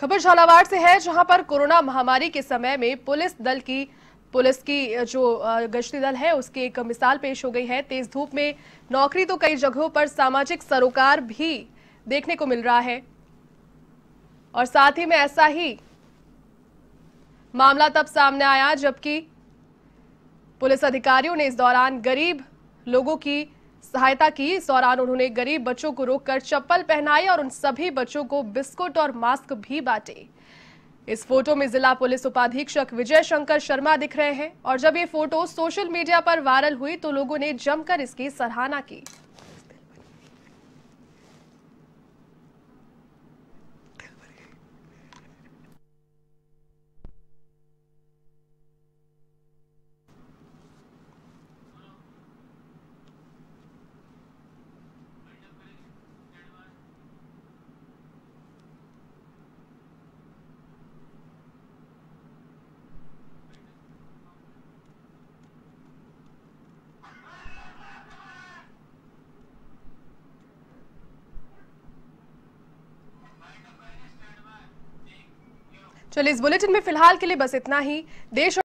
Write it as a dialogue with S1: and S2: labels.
S1: खबर झालावाड़ से है जहां पर कोरोना महामारी के समय में पुलिस दल की पुलिस की जो गश्ती दल है उसकी एक मिसाल पेश हो गई है तेज धूप में नौकरी तो कई जगहों पर सामाजिक सरोकार भी देखने को मिल रहा है और साथ ही में ऐसा ही मामला तब सामने आया जबकि पुलिस अधिकारियों ने इस दौरान गरीब लोगों की सहायता की इस दौरान उन्होंने गरीब बच्चों को रोककर चप्पल पहनाई और उन सभी बच्चों को बिस्कुट और मास्क भी बांटे इस फोटो में जिला पुलिस उपाधीक्षक विजय शंकर शर्मा दिख रहे हैं और जब ये फोटो सोशल मीडिया पर वायरल हुई तो लोगों ने जमकर इसकी सराहना की चलिए इस बुलेटिन में फिलहाल के लिए बस इतना ही देश